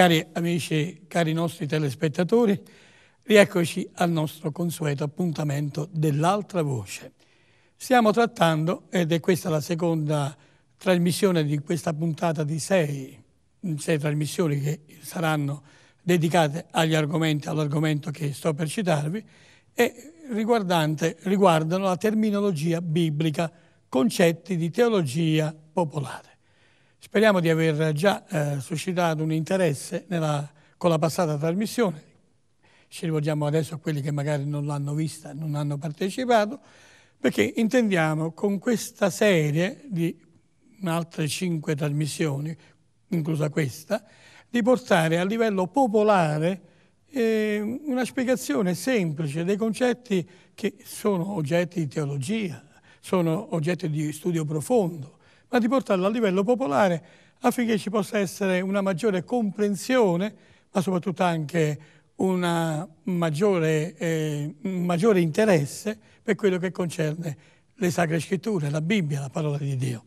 Cari amici, cari nostri telespettatori, rieccoci al nostro consueto appuntamento dell'altra voce. Stiamo trattando, ed è questa la seconda trasmissione di questa puntata di sei, sei trasmissioni che saranno dedicate agli argomenti, all'argomento che sto per citarvi, e riguardano la terminologia biblica, concetti di teologia popolare. Speriamo di aver già eh, suscitato un interesse nella, con la passata trasmissione. Ci rivolgiamo adesso a quelli che magari non l'hanno vista, non hanno partecipato, perché intendiamo con questa serie di altre cinque trasmissioni, inclusa questa, di portare a livello popolare eh, una spiegazione semplice dei concetti che sono oggetti di teologia, sono oggetti di studio profondo, ma di portarlo a livello popolare affinché ci possa essere una maggiore comprensione, ma soprattutto anche maggiore, eh, un maggiore interesse per quello che concerne le Sacre Scritture, la Bibbia, la parola di Dio.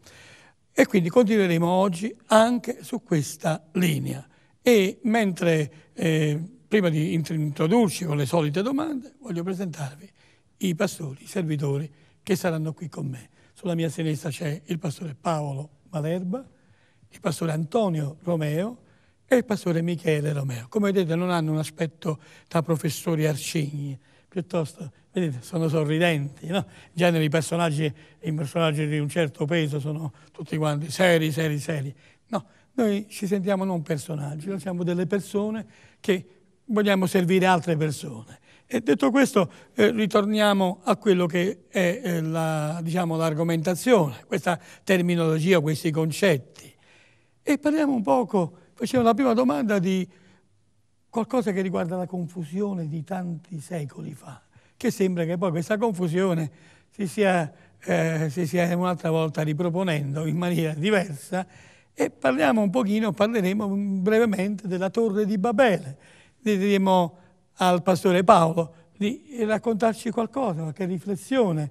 E quindi continueremo oggi anche su questa linea. E mentre, eh, prima di introdurci con le solite domande, voglio presentarvi i pastori, i servitori che saranno qui con me. Sulla mia sinistra c'è il pastore Paolo Malerba, il pastore Antonio Romeo e il pastore Michele Romeo. Come vedete non hanno un aspetto da professori arcigni, piuttosto vedete, sono sorridenti. No? In genere i personaggi, i personaggi di un certo peso sono tutti quanti seri, seri, seri. No, noi ci sentiamo non personaggi, noi siamo delle persone che vogliamo servire altre persone. E detto questo, eh, ritorniamo a quello che è eh, la, diciamo, l'argomentazione, questa terminologia, questi concetti. E parliamo un poco, facevo la prima domanda di qualcosa che riguarda la confusione di tanti secoli fa, che sembra che poi questa confusione si sia, eh, si sia un'altra volta riproponendo in maniera diversa e parliamo un pochino, parleremo brevemente della torre di Babele. Diremo al pastore Paolo di raccontarci qualcosa, qualche riflessione,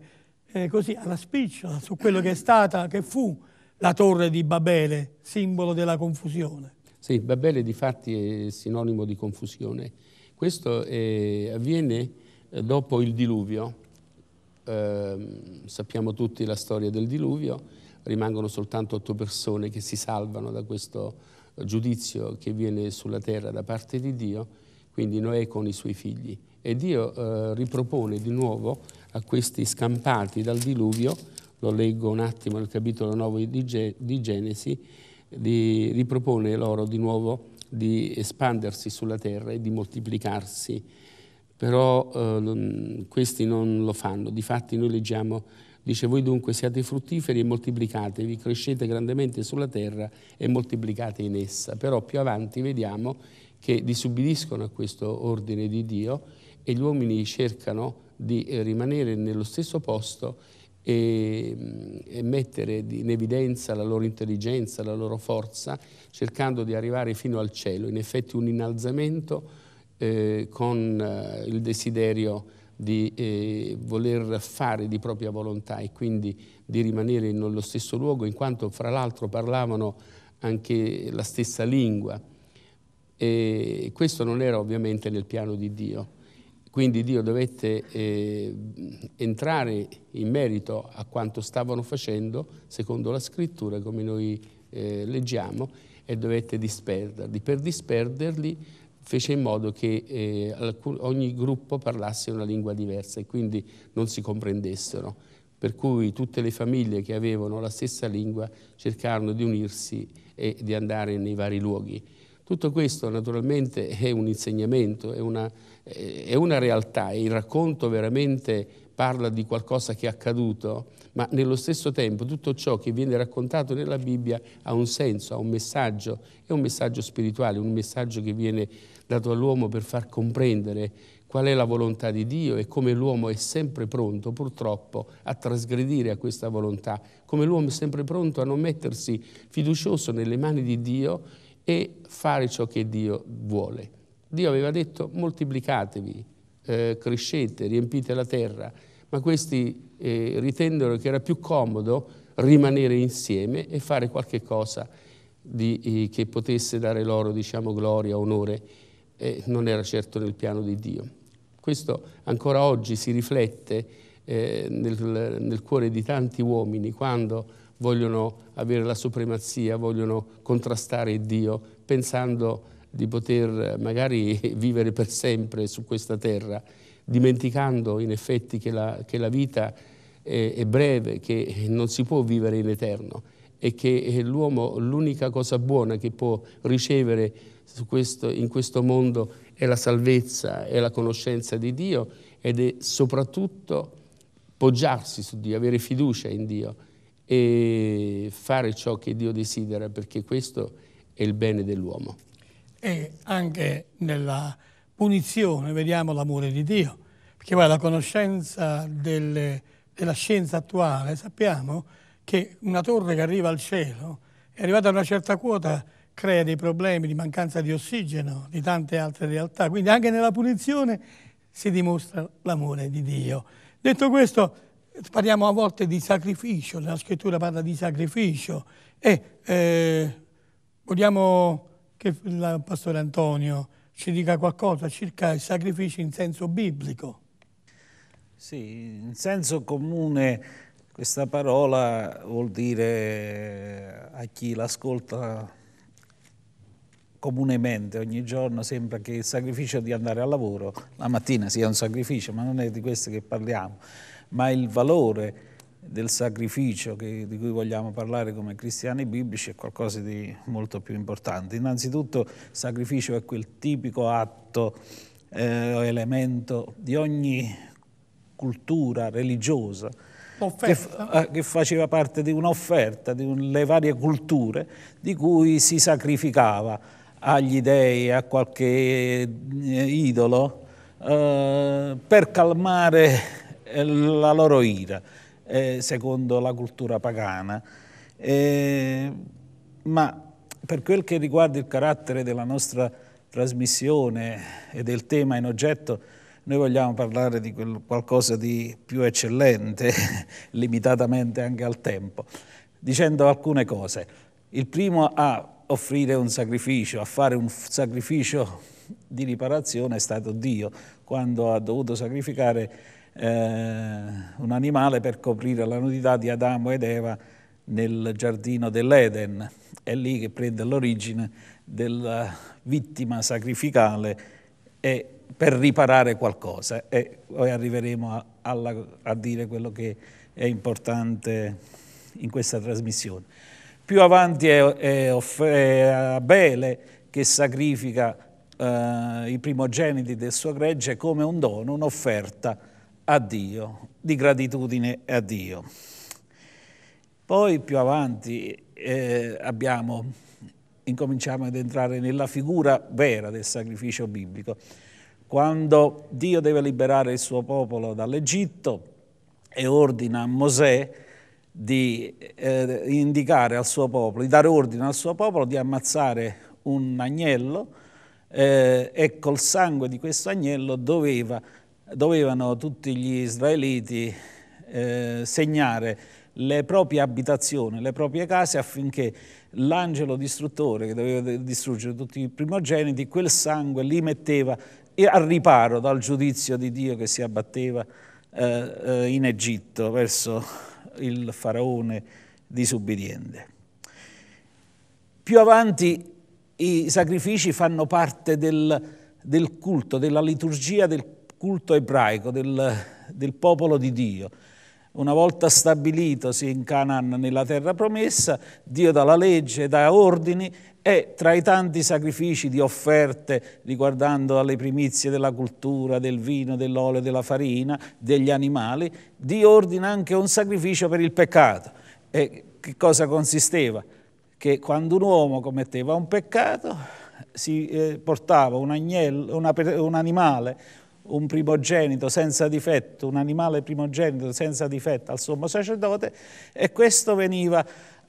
eh, così alla spicciola, su quello che è stata, che fu la torre di Babele, simbolo della confusione. Sì, Babele di fatti è sinonimo di confusione. Questo è, eh, avviene eh, dopo il diluvio. Eh, sappiamo tutti la storia del diluvio, rimangono soltanto otto persone che si salvano da questo eh, giudizio che viene sulla terra da parte di Dio quindi Noè con i suoi figli. E Dio eh, ripropone di nuovo a questi scampati dal diluvio, lo leggo un attimo nel capitolo 9 di, Ge di Genesi, di, ripropone loro di nuovo di espandersi sulla terra e di moltiplicarsi, però eh, questi non lo fanno. Difatti noi leggiamo Dice, voi dunque siate fruttiferi e moltiplicatevi, crescete grandemente sulla terra e moltiplicate in essa. Però più avanti vediamo che disubbidiscono a questo ordine di Dio e gli uomini cercano di eh, rimanere nello stesso posto e, mm, e, mettere in evidenza la loro intelligenza, la loro forza, cercando di arrivare fino al cielo. In effetti un innalzamento eh, con eh, il desiderio di di eh, voler fare di propria volontà e quindi di rimanere nello stesso luogo, in quanto fra l'altro parlavano anche la stessa lingua. E questo non era ovviamente nel piano di Dio. Quindi Dio dovette eh, entrare in merito a quanto stavano facendo, secondo la scrittura, come noi eh, leggiamo, e dovette disperderli. Per disperderli fece in modo che eh, alcun, ogni gruppo parlasse una lingua diversa e quindi non si comprendessero, per cui tutte le famiglie che avevano la stessa lingua cercarono di unirsi e di andare nei vari luoghi. Tutto questo naturalmente è un insegnamento, è una, eh, è una realtà, è il racconto veramente parla di qualcosa che è accaduto, ma nello stesso tempo tutto ciò che viene raccontato nella Bibbia ha un senso, ha un messaggio, è un messaggio spirituale, un messaggio che viene dato all'uomo per far comprendere qual è la volontà di Dio e come l'uomo è sempre pronto purtroppo a trasgredire a questa volontà, come l'uomo è sempre pronto a non mettersi fiducioso nelle mani di Dio e fare ciò che Dio vuole. Dio aveva detto moltiplicatevi, eh, crescete, riempite la terra, ma questi eh, ritennero che era più comodo rimanere insieme e fare qualche cosa di, eh, che potesse dare loro diciamo, gloria, onore, eh, non era certo nel piano di Dio. Questo ancora oggi si riflette eh, nel, nel cuore di tanti uomini quando vogliono avere la supremazia, vogliono contrastare Dio pensando di poter magari vivere per sempre su questa terra, dimenticando in effetti che la, che la vita è, è breve, che non si può vivere in eterno e che l'uomo l'unica cosa buona che può ricevere questo, in questo mondo è la salvezza, è la conoscenza di Dio ed è soprattutto poggiarsi su Dio, avere fiducia in Dio e fare ciò che Dio desidera perché questo è il bene dell'uomo e anche nella punizione vediamo l'amore di Dio, perché poi la conoscenza delle, della scienza attuale sappiamo che una torre che arriva al cielo è arrivata a una certa quota crea dei problemi di mancanza di ossigeno, di tante altre realtà, quindi anche nella punizione si dimostra l'amore di Dio. Detto questo, parliamo a volte di sacrificio, la scrittura parla di sacrificio e eh, vogliamo che il Pastore Antonio ci dica qualcosa circa i sacrifici in senso biblico. Sì, in senso comune questa parola vuol dire a chi l'ascolta comunemente ogni giorno sembra che il sacrificio di andare al lavoro la mattina sia un sacrificio, ma non è di questo che parliamo, ma il valore del sacrificio che, di cui vogliamo parlare come cristiani biblici è qualcosa di molto più importante. Innanzitutto sacrificio è quel tipico atto eh, o elemento di ogni cultura religiosa che, eh, che, faceva parte di un'offerta, di un, le varie culture di cui si sacrificava agli dei, a qualche eh, idolo, eh, per calmare eh, la loro ira eh, secondo la cultura pagana. Eh, ma per quel che riguarda il carattere della nostra trasmissione e del tema in oggetto, noi vogliamo parlare di qualcosa di più eccellente, limitatamente anche al tempo, dicendo alcune cose. Il primo a offrire un sacrificio, a fare un sacrificio di riparazione è stato Dio, quando ha dovuto sacrificare eh, un animale per coprire la nudità di Adamo ed Eva nel giardino dell'Eden. È lì che prende l'origine della vittima sacrificale e per riparare qualcosa. E poi arriveremo a, alla, a dire quello che è importante in questa trasmissione. Più avanti è, è, è Abele che sacrifica eh, i primogeniti del suo gregge come un dono, un'offerta a Dio, di gratitudine a Dio. Poi più avanti eh, abbiamo, incominciamo ad entrare nella figura vera del sacrificio biblico. Quando Dio deve liberare il suo popolo dall'Egitto e ordina a Mosè di eh, indicare al suo popolo, di dare ordine al suo popolo di ammazzare un agnello eh, e col sangue di questo agnello doveva dovevano tutti gli israeliti eh, segnare le proprie abitazioni, le proprie case affinché l'angelo distruttore che doveva distruggere tutti i primogeniti, quel sangue li metteva al riparo dal giudizio di Dio che si abbatteva eh, eh, in Egitto verso il faraone disubbidiente. Più avanti i sacrifici fanno parte del, del culto, della liturgia del culto culto ebraico, del, del popolo di Dio. Una volta stabilitosi in Canaan nella terra promessa, Dio dà la legge, dà ordini e tra i tanti sacrifici di offerte riguardando alle primizie della cultura, del vino, dell'olio, della farina, degli animali, Dio ordina anche un sacrificio per il peccato. E che cosa consisteva? Che quando un uomo commetteva un peccato si eh, portava un, agnello, una, un animale, un primogenito senza difetto, un animale primogenito senza difetto al sommo sacerdote e questo veniva,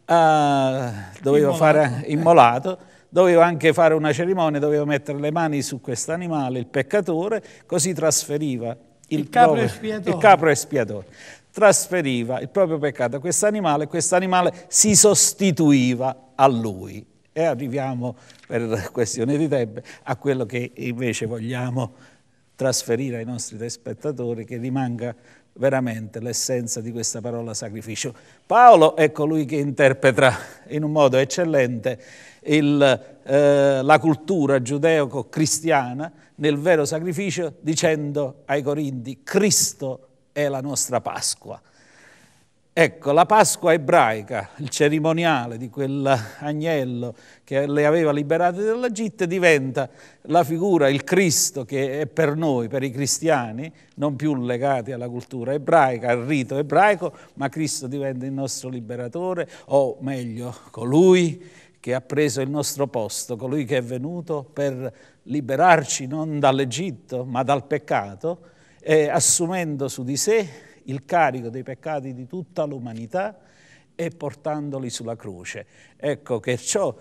a, eh, doveva immolato. fare immolato, doveva anche fare una cerimonia, doveva mettere le mani su questo animale, il peccatore, così trasferiva il, il, capro il, capro espiatore. Trasferiva il proprio peccato a questo animale e questo animale si sostituiva a lui. E arriviamo, per questione di tempo, a quello che invece vogliamo trasferire ai nostri spettatori che rimanga veramente l'essenza di questa parola sacrificio. Paolo è colui ecco che interpreta in un modo eccellente il, eh, la cultura giudeo-cristiana nel vero sacrificio dicendo ai Corinti Cristo è la nostra Pasqua. Ecco, la Pasqua ebraica, il cerimoniale di quell'agnello che le aveva liberate dall'Egitto, diventa la figura, il Cristo che è per noi, per i cristiani, non più legati alla cultura ebraica, al rito ebraico, ma Cristo diventa il nostro liberatore, o meglio, colui che ha preso il nostro posto, colui che è venuto per liberarci non dall'Egitto, ma dal peccato, e assumendo su di sé il carico dei peccati di tutta l'umanità e portandoli sulla croce. Ecco che ciò,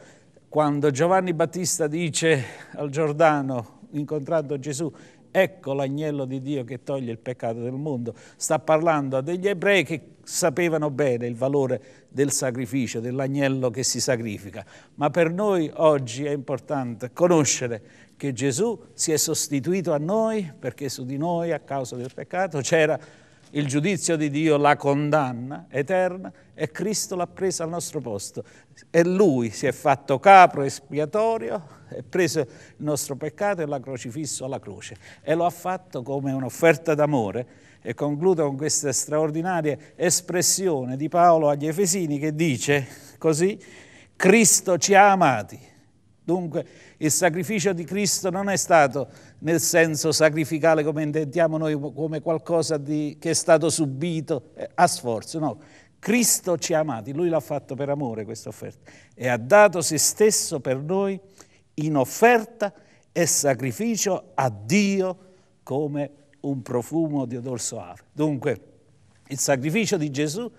quando Giovanni Battista dice al Giordano, incontrando Gesù, ecco l'agnello di Dio che toglie il peccato del mondo, sta parlando a degli ebrei che sapevano bene il valore del sacrificio, dell'agnello che si sacrifica, ma per noi oggi è importante conoscere che Gesù si è sostituito a noi perché su di noi a causa del peccato c'era il giudizio di Dio la condanna eterna e Cristo l'ha presa al nostro posto. E Lui si è fatto capro espiatorio, ha preso il nostro peccato e l'ha crocifisso alla croce. E lo ha fatto come un'offerta d'amore. E concludo con questa straordinaria espressione di Paolo agli Efesini che dice così, Cristo ci ha amati Dunque il sacrificio di Cristo non è stato nel senso sacrificale come intendiamo noi, come qualcosa di, che è stato subito eh, a sforzo, no. Cristo ci ha amati, lui l'ha fatto per amore questa offerta e ha dato se stesso per noi in offerta e sacrificio a Dio come un profumo di odor soave. Dunque il sacrificio di Gesù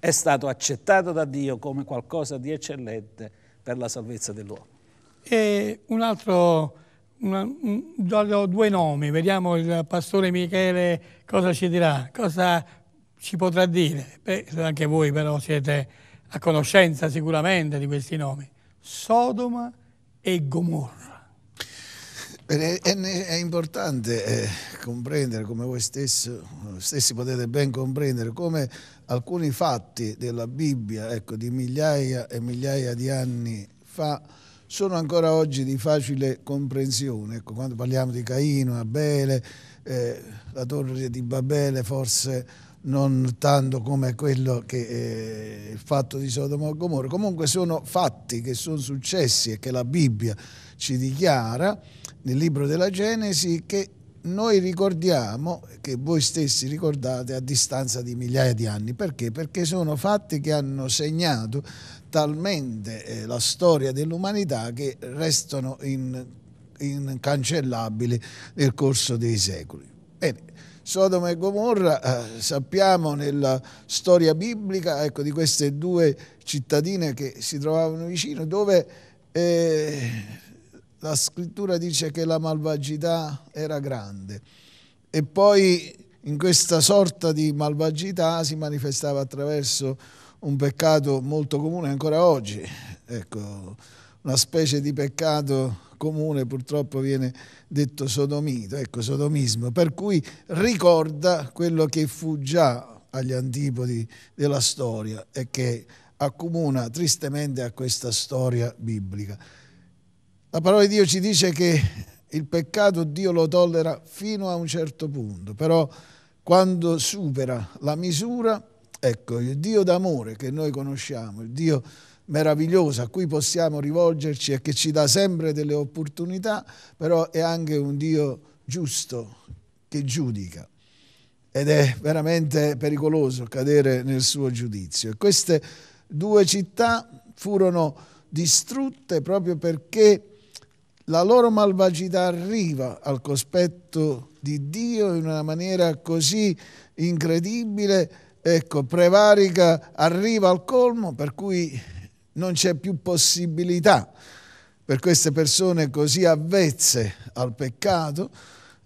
è stato accettato da Dio come qualcosa di eccellente per la salvezza dell'uomo. E un altro, una, un, due nomi, vediamo il pastore Michele cosa ci dirà, cosa ci potrà dire. Beh, anche voi però siete a conoscenza sicuramente di questi nomi. Sodoma e Gomorra. È, importante eh, comprendere, come voi stessi, stessi, potete ben comprendere, come alcuni fatti della Bibbia, ecco, di migliaia e migliaia di anni fa, sono ancora oggi di facile comprensione. Ecco, quando parliamo di Caino, Abele, eh, la torre di Babele forse non tanto come quello che è eh, il fatto di Sodoma e Gomorra, comunque sono fatti che sono successi e che la Bibbia ci dichiara nel libro della Genesi che noi ricordiamo, che voi stessi ricordate a distanza di migliaia di anni. Perché? Perché sono fatti che hanno segnato talmente eh, la storia dell'umanità che restano in, incancellabili nel corso dei secoli. Bene, Sodoma e Gomorra eh, sappiamo nella storia biblica ecco, di queste due cittadine che si trovavano vicino dove eh, la scrittura dice che la malvagità era grande e poi in questa sorta di malvagità si manifestava attraverso un peccato molto comune ancora oggi. Ecco, una specie di peccato comune purtroppo viene detto sodomito, ecco sodomismo, per cui ricorda quello che fu già agli antipodi della storia e che accomuna tristemente a questa storia biblica. La parola di Dio ci dice che il peccato Dio lo tollera fino a un certo punto, però quando supera la misura Ecco, il Dio d'amore che noi conosciamo, il Dio meraviglioso a cui possiamo rivolgerci e che ci dà sempre delle opportunità, però è anche un Dio giusto che giudica ed è veramente pericoloso cadere nel suo giudizio. E queste due città furono distrutte proprio perché la loro malvagità arriva al cospetto di Dio in una maniera così incredibile ecco, prevarica arriva al colmo per cui non c'è più possibilità per queste persone così avvezze al peccato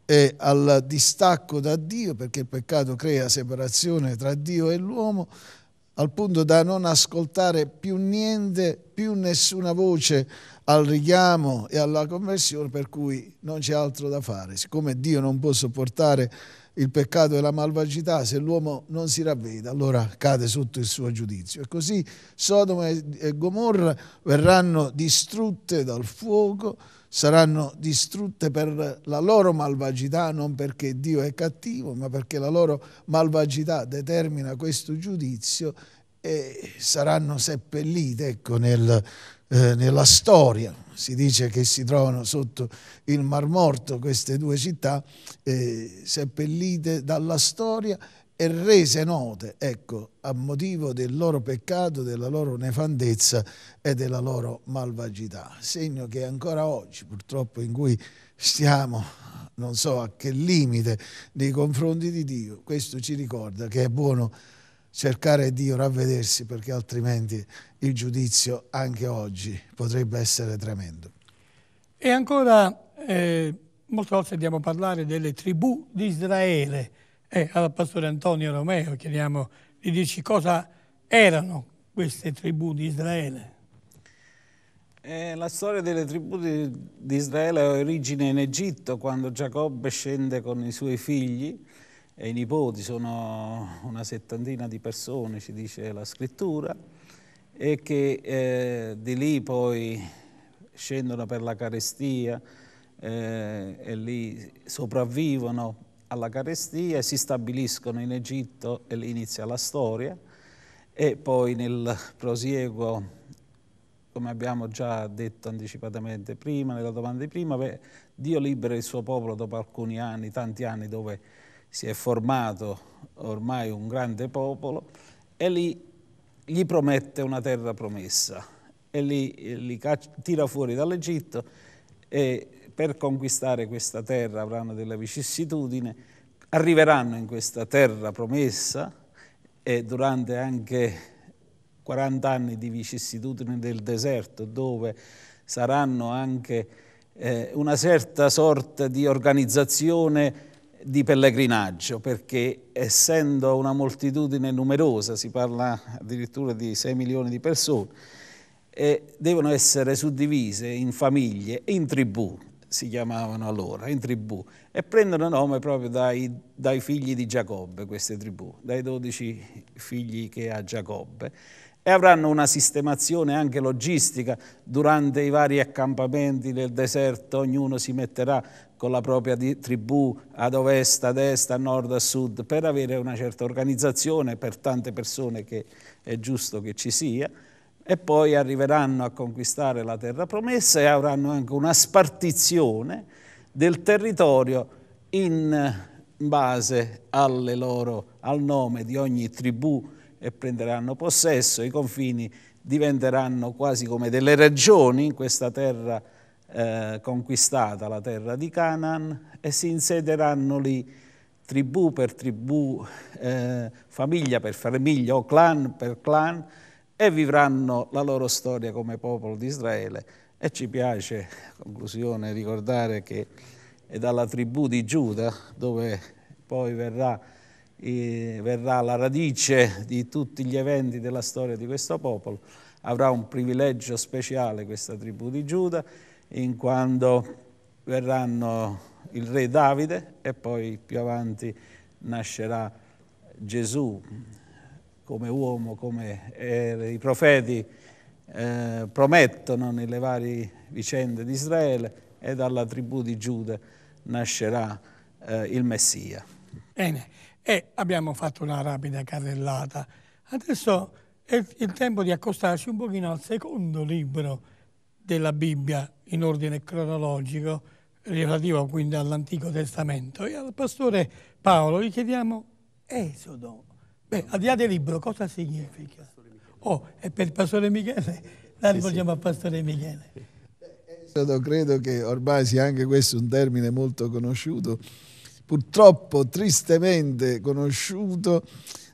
e al distacco da Dio, perché il peccato crea separazione tra Dio e l'uomo, al punto da non ascoltare più niente, più nessuna voce al richiamo e alla conversione, per cui non c'è altro da fare. Siccome Dio non può sopportare il peccato e la malvagità, se l'uomo non si ravvede, allora cade sotto il suo giudizio. E così Sodoma e Gomorra verranno distrutte dal fuoco, saranno distrutte per la loro malvagità, non perché Dio è cattivo, ma perché la loro malvagità determina questo giudizio e saranno seppellite ecco, nel, eh, nella storia si dice che si trovano sotto il Mar Morto queste due città eh, seppellite dalla storia e rese note, ecco, a motivo del loro peccato, della loro nefandezza e della loro malvagità. Segno che ancora oggi, purtroppo, in cui stiamo, non so a che limite, nei confronti di Dio, questo ci ricorda che è buono cercare di ravvedersi perché altrimenti il giudizio anche oggi potrebbe essere tremendo. E ancora, eh, molte volte andiamo a parlare delle tribù di Israele. Eh, al pastore Antonio Romeo chiediamo di dirci cosa erano queste tribù di Israele. Eh, la storia delle tribù di, di Israele ha origine in Egitto, quando Giacobbe scende con i suoi figli e i nipoti sono una settantina di persone, ci dice la scrittura, e che eh, di lì poi scendono per la carestia eh, e lì sopravvivono alla carestia e si stabiliscono in Egitto e lì inizia la storia e poi nel prosieguo come abbiamo già detto anticipatamente prima, nella domanda di prima, beh, Dio libera il suo popolo dopo alcuni anni, tanti anni dove si è formato ormai un grande popolo e lì gli promette una terra promessa e lì li tira fuori dall'Egitto e per conquistare questa terra avranno delle vicissitudini, arriveranno in questa terra promessa e durante anche 40 anni di vicissitudini del deserto dove saranno anche eh, una certa sorta di organizzazione di pellegrinaggio, perché essendo una moltitudine numerosa, si parla addirittura di 6 milioni di persone, e devono essere suddivise in famiglie, in tribù, si chiamavano allora, in tribù, e prendono nome proprio dai, dai figli di Giacobbe, queste tribù, dai dodici figli che ha Giacobbe, e avranno una sistemazione anche logistica durante i vari accampamenti nel deserto, ognuno si metterà con la propria tribù ad ovest, ad est, a nord, a sud, per avere una certa organizzazione per tante persone che è giusto che ci sia, e poi arriveranno a conquistare la terra promessa e avranno anche una spartizione del territorio in base loro, al nome di ogni tribù e prenderanno possesso, i confini diventeranno quasi come delle regioni in questa terra promessa eh, conquistata la terra di Canaan e si insederanno lì tribù per tribù, eh, famiglia per famiglia o clan per clan e vivranno la loro storia come popolo di Israele. E ci piace, in conclusione, ricordare che è dalla tribù di Giuda dove poi verrà, eh, verrà la radice di tutti gli eventi della storia di questo popolo. Avrà un privilegio speciale questa tribù di Giuda in quando verranno il re Davide e poi più avanti nascerà Gesù come uomo, come i profeti eh, promettono nelle varie vicende di Israele e dalla tribù di Giuda nascerà eh, il Messia. Bene, e abbiamo fatto una rapida carrellata. Adesso è il tempo di accostarci un pochino al secondo libro della Bibbia, in ordine cronologico relativo quindi all'Antico Testamento e al pastore Paolo gli chiediamo Esodo. Beh, al di là del libro cosa significa? Oh, è per il pastore Michele? La rivolgiamo sì, sì. al pastore Michele. Esodo credo che ormai sia anche questo un termine molto conosciuto, purtroppo tristemente conosciuto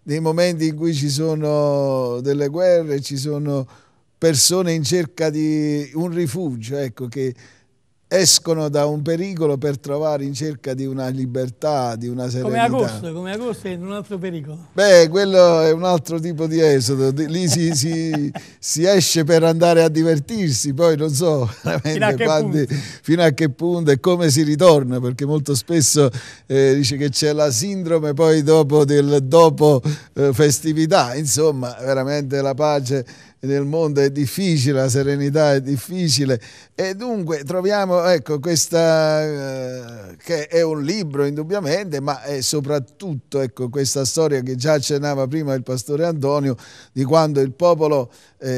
nei momenti in cui ci sono delle guerre, ci sono persone in cerca di un rifugio, ecco, che escono da un pericolo per trovare in cerca di una libertà, di una serenità. Come agosto, come agosto è un altro pericolo. Beh, quello è un altro tipo di esodo, lì si, si, si esce per andare a divertirsi, poi non so fino a, quanti, fino a, che punto e come si ritorna, perché molto spesso eh, dice che c'è la sindrome poi dopo del dopo eh, festività, insomma veramente la pace nel mondo è difficile, la serenità è difficile e dunque troviamo ecco, questa eh, che è un libro indubbiamente, ma è soprattutto ecco, questa storia che già accennava prima il pastore Antonio di quando il popolo eh,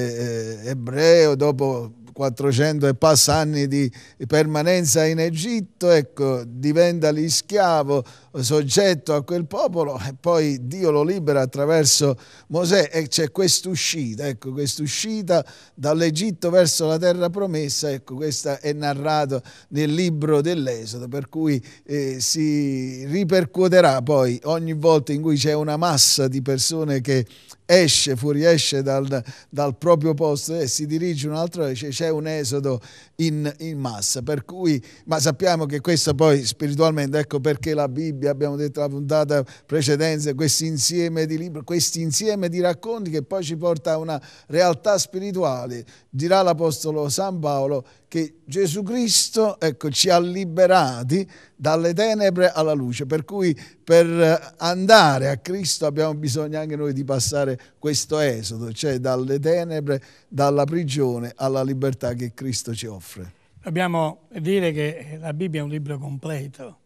eh ebreo dopo 400 e passa anni di permanenza in Egitto, ecco, diventa lì schiavo, soggetto a quel popolo e poi Dio lo libera attraverso Mosè e c'è quest'uscita, ecco, quest'uscita dall'Egitto verso la terra promessa, ecco, questa è narrata nel libro dell'Esodo, per cui eh, si ripercuoterà poi ogni volta in cui c'è una massa di persone che esce, fuoriesce dal, dal proprio posto e si dirige un altro, c'è un esodo in, in, massa. Per cui, ma sappiamo che questo poi spiritualmente, ecco perché la Bibbia, abbiamo detto la puntata precedente, questo insieme di libri, questo insieme di racconti che poi ci porta a una realtà spirituale, dirà l'Apostolo San Paolo che Gesù Cristo ecco, ci ha liberati dalle tenebre alla luce, per cui per andare a Cristo abbiamo bisogno anche noi di passare questo esodo, cioè dalle tenebre, dalla prigione alla libertà che Cristo ci offre. Dobbiamo dire che la Bibbia è un libro completo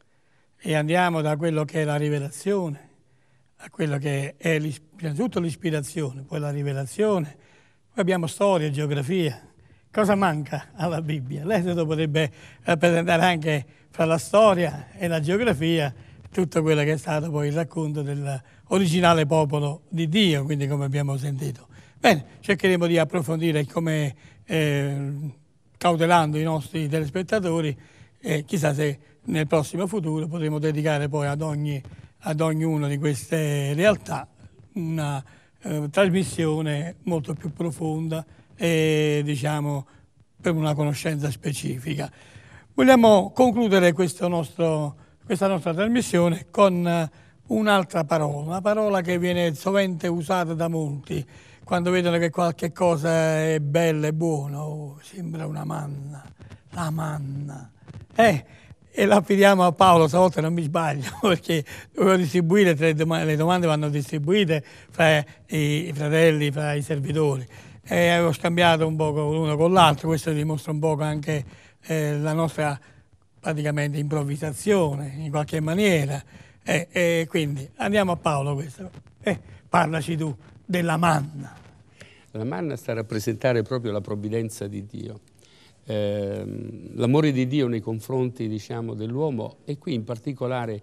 e andiamo da quello che è la rivelazione, a quello che è prima di tutto l'ispirazione, poi la rivelazione, poi abbiamo storia, geografia. Cosa manca alla Bibbia? L'esodo potrebbe rappresentare anche fra la storia e la geografia tutto quello che è stato poi il racconto dell'originale popolo di Dio, quindi come abbiamo sentito. Bene, cercheremo di approfondire come, eh, cautelando i nostri telespettatori, eh, chissà se nel prossimo futuro potremo dedicare poi ad, ogni, ad ognuna di queste realtà una eh, trasmissione molto più profonda e diciamo per una conoscenza specifica. Vogliamo concludere nostro, questa nostra trasmissione con eh, un'altra parola, una parola che viene sovente usata da molti quando vedono che qualche cosa è bella e buona, oh, sembra una manna, la manna. Eh, e la affidiamo a Paolo, stavolta non mi sbaglio, perché dovevo distribuire, tre domande, le domande vanno distribuite fra i fratelli, fra i servitori. E eh, avevo scambiato un po' l'uno con l'altro, questo dimostra un po' anche eh, la nostra praticamente improvvisazione in qualche maniera. Eh, eh, quindi andiamo a Paolo questo. Eh, parlaci tu della manna. La manna sta a rappresentare proprio la provvidenza di Dio. Ehm, l'amore di Dio nei confronti diciamo, dell'uomo e qui in particolare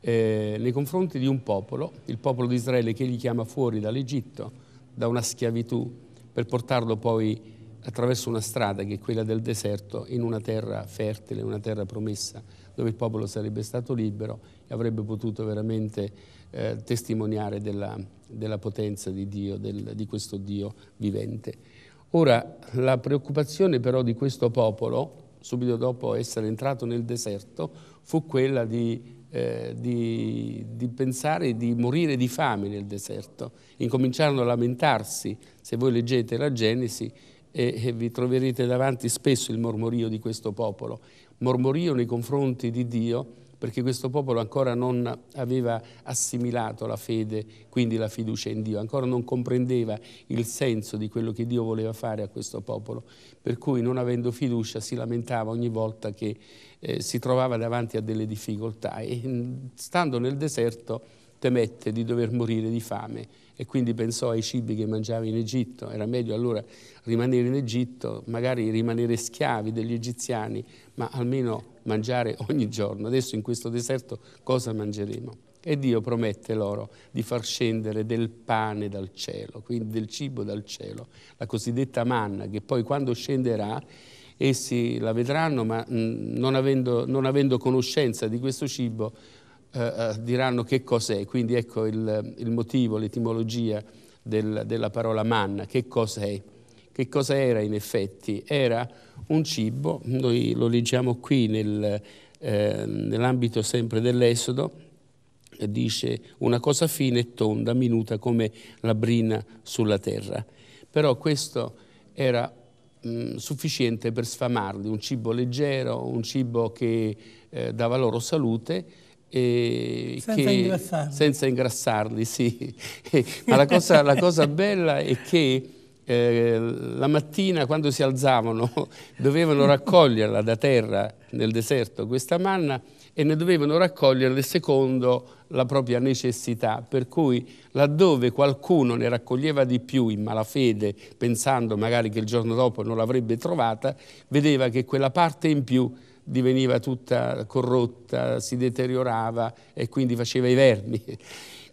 eh, nei confronti di un popolo, il popolo di Israele che gli chiama fuori dall'Egitto, da una schiavitù, per portarlo poi attraverso una strada che è quella del deserto in una terra fertile, una terra promessa dove il popolo sarebbe stato libero e avrebbe potuto veramente eh, testimoniare della, della, potenza di Dio, del, di questo Dio vivente. Ora, la preoccupazione però di questo popolo, subito dopo essere entrato nel deserto, fu quella di eh, di, di, pensare di morire di fame nel deserto. Incominciarono a lamentarsi, se voi leggete la Genesi, e, e vi troverete davanti spesso il mormorio di questo popolo, mormorio nei confronti di Dio perché questo popolo ancora non aveva assimilato la fede, quindi la fiducia in Dio, ancora non comprendeva il senso di quello che Dio voleva fare a questo popolo, per cui non avendo fiducia si lamentava ogni volta che eh, si trovava davanti a delle difficoltà e mm, stando nel deserto temette di dover morire di fame e quindi pensò ai cibi che mangiava in Egitto. Era meglio allora rimanere in Egitto, magari rimanere schiavi degli egiziani, ma almeno mangiare ogni giorno. Adesso in questo deserto cosa mangeremo? E Dio promette loro di far scendere del pane dal cielo, quindi del cibo dal cielo, la cosiddetta manna, che poi quando scenderà essi la vedranno, ma mm, non avendo, non avendo conoscenza di questo cibo eh, eh, diranno che cos'è. Quindi ecco il, il motivo, l'etimologia del, della parola manna, che cos'è. Che cosa era in effetti? Era un cibo, noi lo leggiamo qui nel, eh, nell'ambito sempre dell'Esodo, eh, dice una cosa fine e tonda, minuta come la brina sulla terra. Però questo era mm, sufficiente per sfamarli, un cibo leggero, un cibo che eh, dava loro salute, eh, senza, che, ingrassarli. senza ingrassarli. sì. Ma la cosa, la cosa bella è che eh, la mattina quando si alzavano dovevano raccoglierla da terra nel deserto questa manna e ne dovevano raccoglierle secondo la propria necessità, per cui laddove qualcuno ne raccoglieva di più in malafede, pensando magari che il giorno dopo non l'avrebbe trovata, vedeva che quella parte in più diveniva tutta corrotta, si deteriorava e quindi faceva i vermi.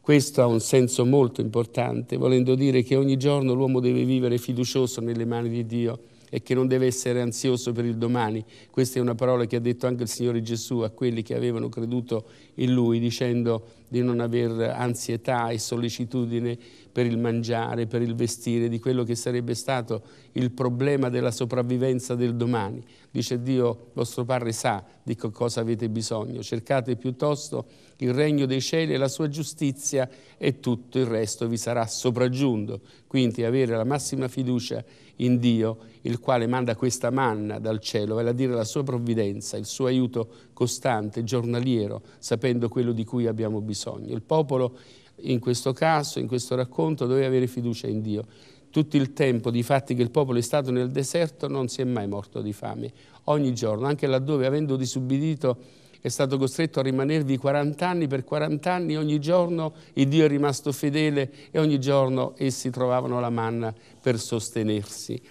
Questo ha un senso molto importante, volendo dire che ogni giorno l'uomo deve vivere fiducioso nelle mani di Dio e che non deve essere ansioso per il domani. Questa è una parola che ha detto anche il Signore Gesù a quelli che avevano creduto in Lui, dicendo di non avere ansietà e sollecitudine per il mangiare, per il vestire, di quello che sarebbe stato il problema della sopravvivenza del domani. Dice Dio, vostro Padre sa di cosa avete bisogno, cercate piuttosto il regno dei cieli e la sua giustizia e tutto il resto vi sarà sopraggiunto. Quindi avere la massima fiducia in Dio, il quale manda questa manna dal cielo, vale a dire la sua provvidenza, il suo aiuto costante, giornaliero, sapendo quello di cui abbiamo bisogno. Il popolo in questo caso, in questo racconto, doveva avere fiducia in Dio. Tutto il tempo di fatti che il popolo è stato nel deserto non si è mai morto di fame. Ogni giorno, anche laddove avendo disubbidito è stato costretto a rimanervi 40 anni, per 40 anni ogni giorno il Dio è rimasto fedele e ogni giorno essi trovavano la manna per sostenersi.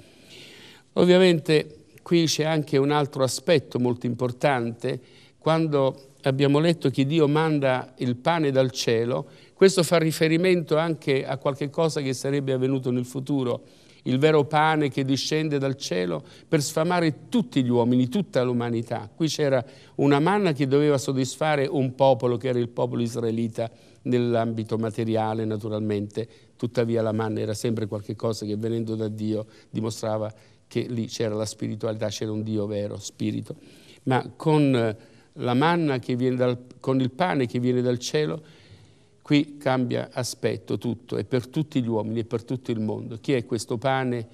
Ovviamente qui c'è anche un altro aspetto molto importante, quando abbiamo letto che Dio manda il pane dal cielo, questo fa riferimento anche a qualche cosa che sarebbe avvenuto nel futuro, il vero pane che discende dal cielo per sfamare tutti gli uomini, tutta l'umanità. Qui c'era una manna che doveva soddisfare un popolo, che era il popolo israelita, nell'ambito materiale naturalmente, tuttavia la manna era sempre qualcosa che venendo da Dio dimostrava che lì c'era la spiritualità, c'era un Dio vero, spirito. Ma con eh, la manna che viene dal, con il pane che viene dal cielo, Qui cambia aspetto tutto, è per tutti gli uomini, è per tutto il mondo. Chi è questo pane?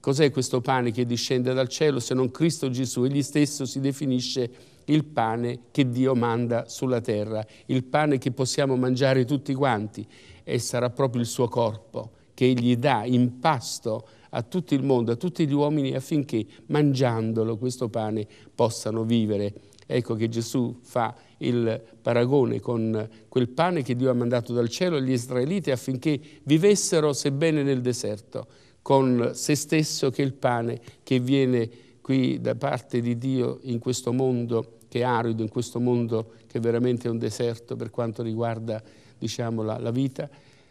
Cos'è questo pane che discende dal cielo se non Cristo Gesù? Egli stesso si definisce il pane che Dio manda sulla terra, il pane che possiamo mangiare tutti quanti e sarà proprio il suo corpo che egli dà in pasto a tutto il mondo, a tutti gli uomini affinché mangiandolo questo pane possano vivere Ecco che Gesù fa il paragone con quel pane che Dio ha mandato dal cielo agli israeliti affinché vivessero, sebbene nel deserto, con se stesso che il pane che viene qui da parte di Dio in questo mondo che è arido, in questo mondo che veramente è un deserto per quanto riguarda diciamo, la, la vita,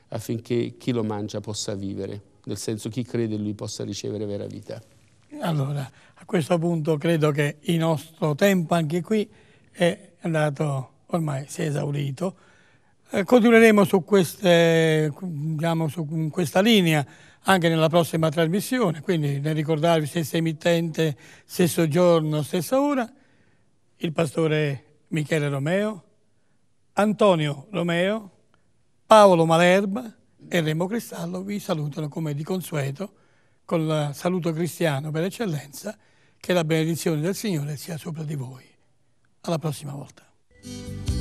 affinché chi lo mangia possa vivere, nel senso chi crede in lui possa ricevere vera vita. Allora, a questo punto credo che il nostro tempo anche qui è andato, ormai si è esaurito. Eh, continueremo su, queste, diciamo, su questa linea anche nella prossima trasmissione, quindi nel ricordarvi stessa emittente, stesso giorno, stessa ora, il pastore Michele Romeo, Antonio Romeo, Paolo Malerba e Remo Cristallo vi salutano come di consueto col saluto cristiano per eccellenza, che la benedizione del Signore sia sopra di voi. Alla prossima volta.